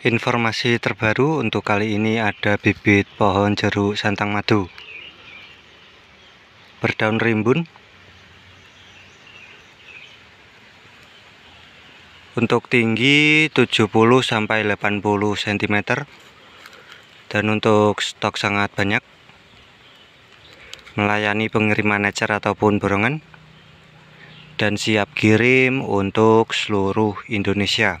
Informasi terbaru untuk kali ini ada bibit pohon jeruk santang madu berdaun rimbun. Untuk tinggi 70 sampai 80 cm dan untuk stok sangat banyak. Melayani pengiriman ecer ataupun borongan dan siap kirim untuk seluruh Indonesia.